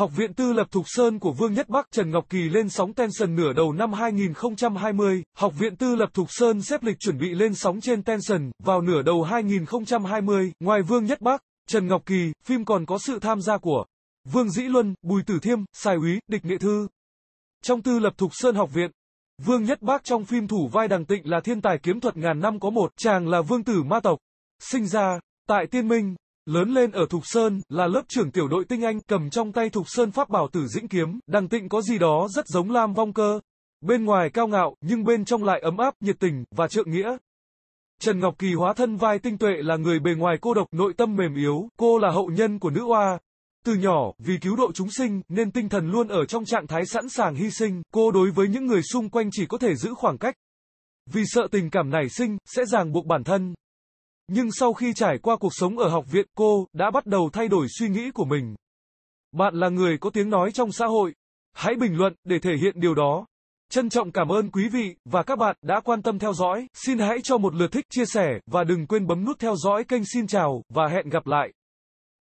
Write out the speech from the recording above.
Học viện tư lập Thục Sơn của Vương Nhất Bắc Trần Ngọc Kỳ lên sóng Tencent nửa đầu năm 2020. Học viện tư lập Thục Sơn xếp lịch chuẩn bị lên sóng trên Tencent vào nửa đầu 2020. Ngoài Vương Nhất Bắc, Trần Ngọc Kỳ, phim còn có sự tham gia của Vương Dĩ Luân, Bùi Tử Thiêm, Sài Úy, Địch Nghệ Thư. Trong tư lập Thục Sơn học viện, Vương Nhất Bác trong phim thủ vai đằng tịnh là thiên tài kiếm thuật ngàn năm có một, chàng là vương tử ma tộc. Sinh ra, tại Tiên Minh, Lớn lên ở Thục Sơn, là lớp trưởng tiểu đội tinh anh, cầm trong tay Thục Sơn pháp bảo tử dĩnh kiếm, đằng tịnh có gì đó rất giống Lam Vong Cơ. Bên ngoài cao ngạo, nhưng bên trong lại ấm áp, nhiệt tình, và trượng nghĩa. Trần Ngọc Kỳ hóa thân vai tinh tuệ là người bề ngoài cô độc, nội tâm mềm yếu, cô là hậu nhân của nữ oa. Từ nhỏ, vì cứu độ chúng sinh, nên tinh thần luôn ở trong trạng thái sẵn sàng hy sinh, cô đối với những người xung quanh chỉ có thể giữ khoảng cách. Vì sợ tình cảm nảy sinh, sẽ ràng buộc bản thân, nhưng sau khi trải qua cuộc sống ở học viện, cô đã bắt đầu thay đổi suy nghĩ của mình. Bạn là người có tiếng nói trong xã hội. Hãy bình luận để thể hiện điều đó. Trân trọng cảm ơn quý vị và các bạn đã quan tâm theo dõi. Xin hãy cho một lượt thích, chia sẻ và đừng quên bấm nút theo dõi kênh. Xin chào và hẹn gặp lại.